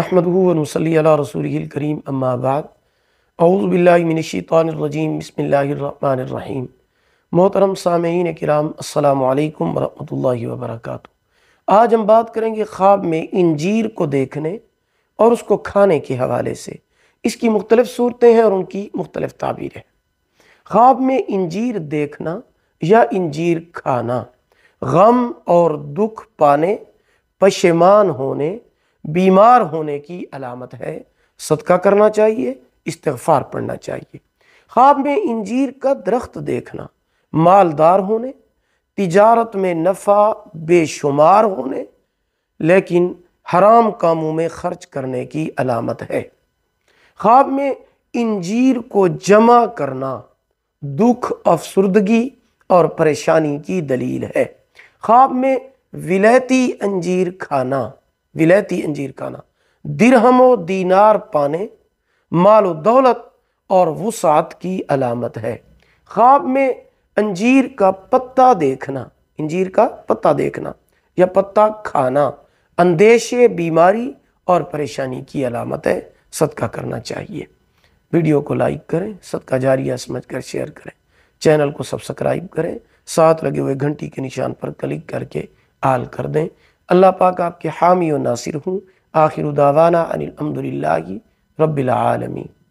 نحمده ونصلي على رسوله الكريم اما بعد اعوذ بالله من الشيطان الرجيم بسم اللہ الرحمن الرحیم محترم سامعین کرام السلام علیکم ورحمۃ اللہ وبرکاتہ آج ہم بات کریں گے خواب میں انجیر کو دیکھنے اور اس کو کھانے کے حوالے سے اس کی مختلف صورتیں ہیں اور ان کی مختلف تعبیر ہیں خواب میں انجیر دیکھنا یا انجیر کھانا غم اور دکھ پانے پشیمان ہونے بیمار ہونے کی علامت ہے صدقہ کرنا چاہیے استغفار پڑھنا چاہیے خواب میں انجیر کا درخت دیکھنا مالدار ہونے تجارت میں نفع بے شمار ہونے لیکن حرام کاموں میں خرچ کرنے کی علامت ہے خواب میں انجیر کو جمع کرنا دکھ افسردگی اور پریشانی کی دلیل ہے خواب میں ولیتی انجیر کھانا انجیر کانا درہم و دینار پانے مال و دولت اور وسعت کی علامت ہے خواب میں انجیر کا پتہ دیکھنا انجیر کا پتہ دیکھنا یا پتہ کھانا اندیشے بیماری اور پریشانی کی علامت ہے صدقہ کرنا چاہیے ویڈیو کو لائک کریں صدقہ جاریہ سمجھ کر شیئر کریں چینل کو سبسکرائب کریں ساتھ لگے ہوئے گھنٹی کے نشان پر کلک کر کے آل کر دیں اللہ پاک آپ کے حامی و ناصر ہوں آخر دعوانا ان الحمدللہ رب العالمین